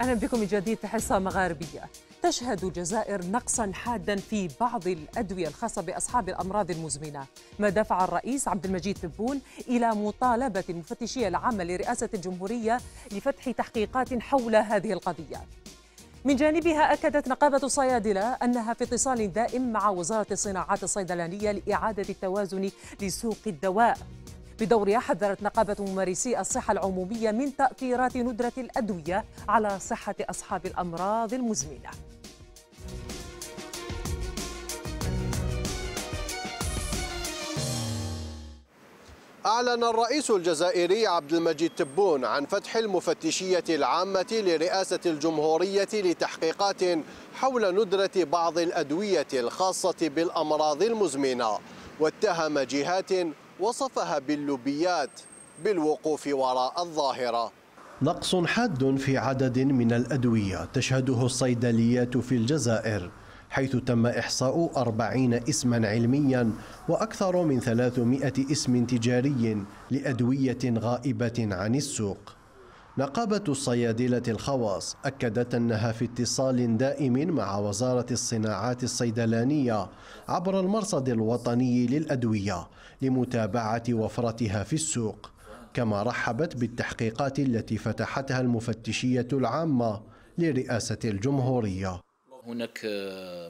أهلا بكم من جديد في حصة مغاربية تشهد الجزائر نقصا حادا في بعض الأدوية الخاصة بأصحاب الأمراض المزمنة ما دفع الرئيس عبد المجيد تبون إلى مطالبة المفتشية العامة لرئاسة الجمهورية لفتح تحقيقات حول هذه القضية من جانبها أكدت نقابة الصيادلة أنها في اتصال دائم مع وزارة الصناعات الصيدلانية لإعادة التوازن لسوق الدواء بدورها حذرت نقابة ممارسي الصحة العمومية من تأثيرات ندرة الأدوية على صحة أصحاب الأمراض المزمنة أعلن الرئيس الجزائري عبد المجيد تبون عن فتح المفتشية العامة لرئاسة الجمهورية لتحقيقات حول ندرة بعض الأدوية الخاصة بالأمراض المزمنة واتهم جهات وصفها باللوبيات بالوقوف وراء الظاهرة نقص حاد في عدد من الأدوية تشهده الصيدليات في الجزائر حيث تم إحصاء أربعين اسما علميا وأكثر من ثلاثمائة اسم تجاري لأدوية غائبة عن السوق نقابة الصيادلة الخواص أكدت أنها في اتصال دائم مع وزارة الصناعات الصيدلانية عبر المرصد الوطني للأدوية لمتابعة وفرتها في السوق كما رحبت بالتحقيقات التي فتحتها المفتشية العامة لرئاسة الجمهورية هناك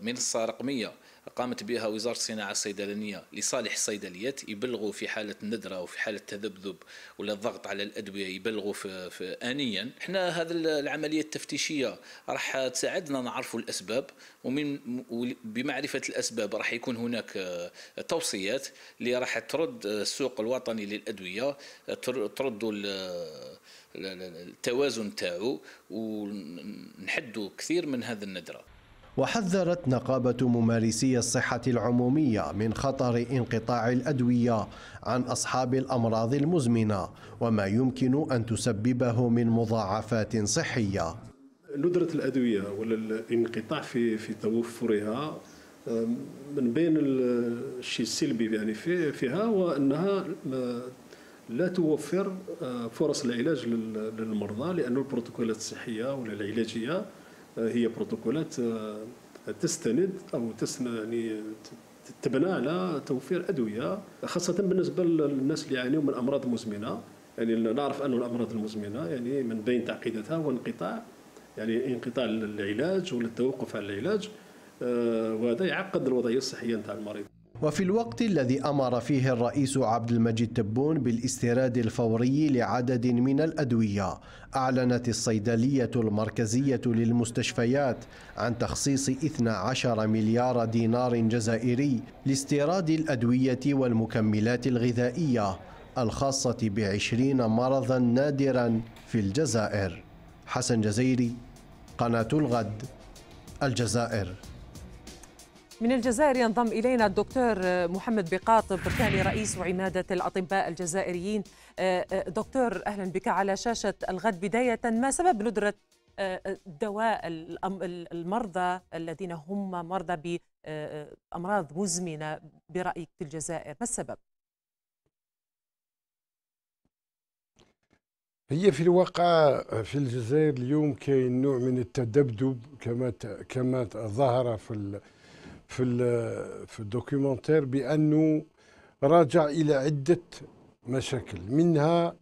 منصة رقمية قامت بها وزارة الصناعة الصيدلانية لصالح الصيدليات يبلغوا في حالة الندرة وفي حالة التذبذب ولا الضغط على الأدوية يبلغوا في, في آنيا احنا هذا العملية التفتيشية راح تساعدنا نعرفوا الأسباب ومن بمعرفة الأسباب راح يكون هناك آه، توصيات اللي راح ترد آه، السوق الوطني للأدوية تردوا التوازن تاعو ونحدوا كثير من هذا الندره وحذرت نقابة ممارسي الصحة العمومية من خطر انقطاع الأدوية عن أصحاب الأمراض المزمنة وما يمكن أن تسببه من مضاعفات صحية ندرة الأدوية والانقطاع في في توفرها من بين الشيء السلبي يعني فيها وأنها لا توفر آه، فرص العلاج للمرضى لأن البروتوكولات الصحية ولا العلاجية هي بروتوكولات آه، تستند او يعني تبنى على توفير ادويه خاصه بالنسبه للناس اللي يعانيوا من امراض مزمنه يعني نعرف ان الامراض المزمنه يعني من بين تعقيداتها هو انقطاع يعني انقطاع العلاج ولا التوقف على العلاج آه، وهذا يعقد الوضعيه الصحيه نتاع المريض وفي الوقت الذي أمر فيه الرئيس عبد المجيد تبون بالاستيراد الفوري لعدد من الأدوية أعلنت الصيدلية المركزية للمستشفيات عن تخصيص 12 مليار دينار جزائري لاستيراد الأدوية والمكملات الغذائية الخاصة بعشرين مرضا نادرا في الجزائر حسن جزيري قناة الغد الجزائر من الجزائر ينضم إلينا الدكتور آه، محمد بقاط بركاني رئيس وعمادة الأطباء الجزائريين آه، آه، دكتور أهلا بك على شاشة الغد بداية ما سبب ندرة دواء المرضى الذين هم مرضى بأمراض مزمنة برأيك في الجزائر ما السبب؟ هي في الواقع في الجزائر اليوم كاين نوع من التذبذب كما كما ظهر في في في الدوكيومنتير بانه راجع الى عده مشاكل منها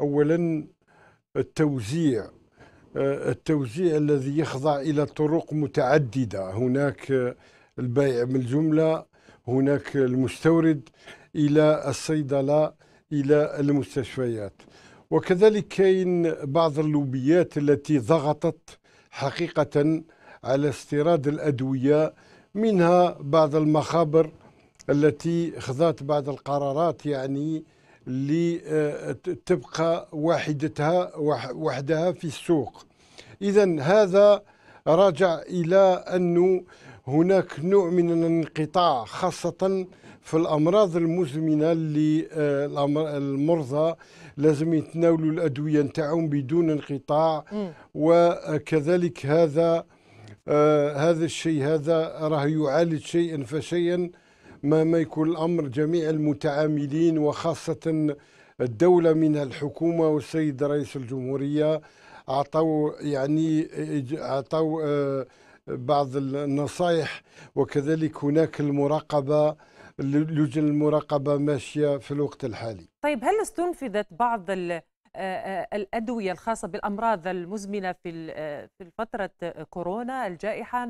اولا التوزيع آه، التوزيع الذي يخضع الى طرق متعدده هناك البيع من الجمله هناك المستورد الى الصيدله الى المستشفيات وكذلك كاين بعض اللوبيات التي ضغطت حقيقه على استيراد الادويه منها بعض المخابر التي خذات بعض القرارات يعني لتبقى وحدتها وحدها في السوق إذا هذا راجع إلى أنه هناك نوع من الانقطاع خاصة في الأمراض المزمنة اللي آه، المرضى لازم يتناولوا الأدوية نتاعهم بدون انقطاع وكذلك هذا آه، هذا الشيء هذا راه يعالج شيئا فشيئا ما ما يكون الامر جميع المتعاملين وخاصه الدوله منها الحكومه والسيد رئيس الجمهوريه اعطوا يعني اعطوا آه، بعض النصائح وكذلك هناك المراقبه لجنه المراقبه ماشيه في الوقت الحالي. طيب هل استنفذت بعض ال آه، آه، الأدوية الخاصة بالأمراض المزمنة في آه، في فترة كورونا الجائحة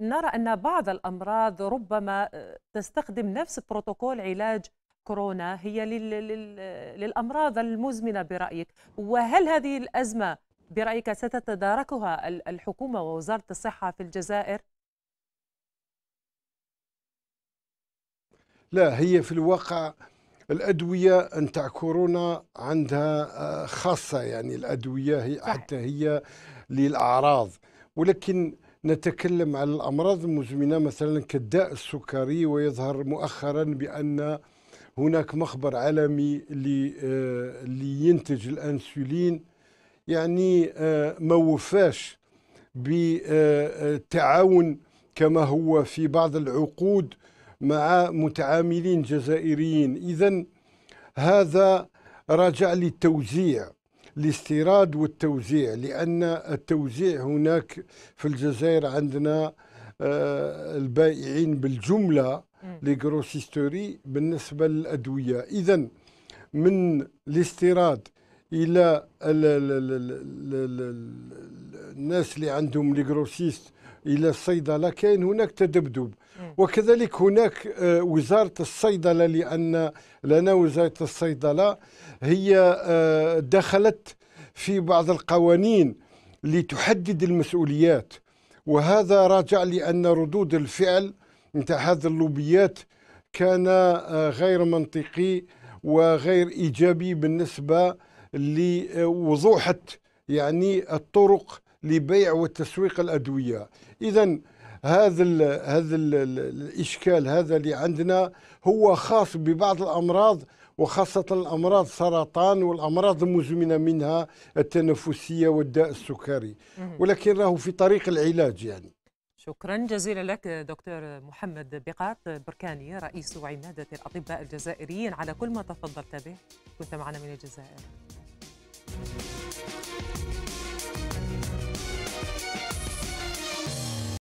نرى أن بعض الأمراض ربما تستخدم نفس بروتوكول علاج كورونا هي للأمراض المزمنة برأيك وهل هذه الأزمة برأيك ستتداركها الحكومة ووزارة الصحة في الجزائر؟ لا هي في الواقع الادويه نتاع كورونا عندها آه، خاصه يعني الادويه هي حتى هي للاعراض ولكن نتكلم عن الامراض المزمنه مثلا كالداء السكري ويظهر مؤخرا بان هناك مخبر عالمي آه، لينتج الانسولين يعني آه، ما وفاش بالتعاون كما هو في بعض العقود مع متعاملين جزائريين إذا هذا راجع للتوزيع الاستيراد والتوزيع لأن التوزيع هناك في الجزائر عندنا آه، البائعين بالجملة لجروسيستوري بالنسبة للأدوية إذا من الاستيراد الى الناس اللي عندهم لي غروسيست الى الصيدله كاين هناك تذبذب وكذلك هناك آه، وزاره الصيدله لان لنا وزاره الصيدله هي آه، دخلت في بعض القوانين لتحدد المسؤوليات وهذا راجع لان ردود الفعل نتاع هذه اللوبيات كان آه، غير منطقي وغير ايجابي بالنسبه لوضوحة يعني الطرق لبيع وتسويق الأدوية إذا هذا الـ هذا الـ الإشكال هذا اللي عندنا هو خاص ببعض الأمراض وخاصة الأمراض سرطان والأمراض المزمنة منها التنفسية والداء السكري ولكن راه في طريق العلاج يعني شكرا جزيلا لك دكتور محمد بقات بركاني رئيس عمادة الأطباء الجزائريين على كل ما تفضلت به كنت معنا من الجزائر Thank you.